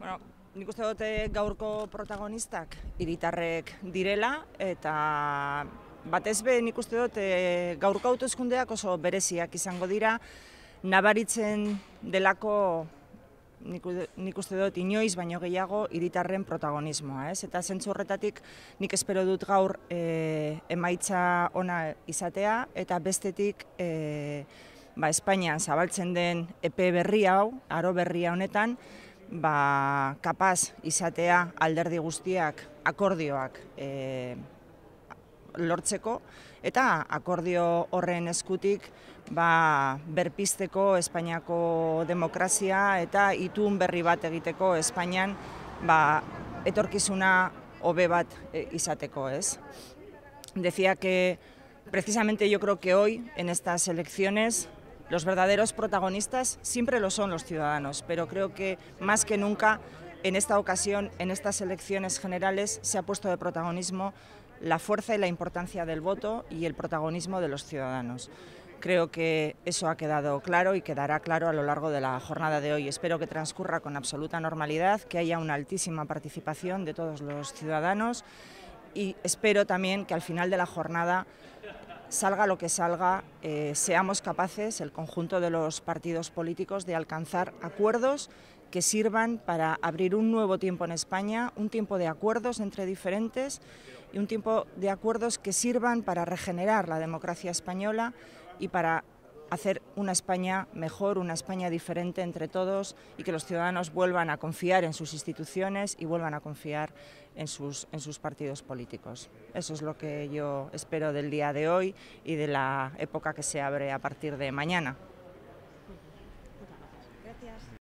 Bueno, nik uste dute eh, gaurko protagonistak hiritarrek direla eta batezbe, be nik uste dut eh, gaurko autoeskundeak oso bereziak izango dira nabaritzen delako nik, uste dut inoiz baino gehiago hiritarren protagonismoa, ez? Eta zentzu horretatik nik espero dut gaur eh, emaitza ona izatea eta bestetik e, Espainian zabaltzen den Epe berri hau, aro berria honetan, ba, kapaz izatea alderdi guztiak akordioak e, lortzeko eta akordio horren eskutik ba, berpisteko Espainiako demokrazia eta itun berri bat egiteko Espainian ba, etorkizuna hobe bat e, izateko ez. Decía que precisamente yo creo que hoy en estas elecciones Los verdaderos protagonistas siempre lo son los ciudadanos, pero creo que más que nunca en esta ocasión, en estas elecciones generales, se ha puesto de protagonismo la fuerza y la importancia del voto y el protagonismo de los ciudadanos. Creo que eso ha quedado claro y quedará claro a lo largo de la jornada de hoy. Espero que transcurra con absoluta normalidad, que haya una altísima participación de todos los ciudadanos y espero también que al final de la jornada salga lo que salga, eh, seamos capaces, el conjunto de los partidos políticos, de alcanzar acuerdos que sirvan para abrir un nuevo tiempo en España, un tiempo de acuerdos entre diferentes y un tiempo de acuerdos que sirvan para regenerar la democracia española y para hacer una España mejor, una España diferente entre todos y que los ciudadanos vuelvan a confiar en sus instituciones y vuelvan a confiar en sus, partidos políticos. Eso es lo que yo espero del día de hoy y de la época que se abre a partir de mañana.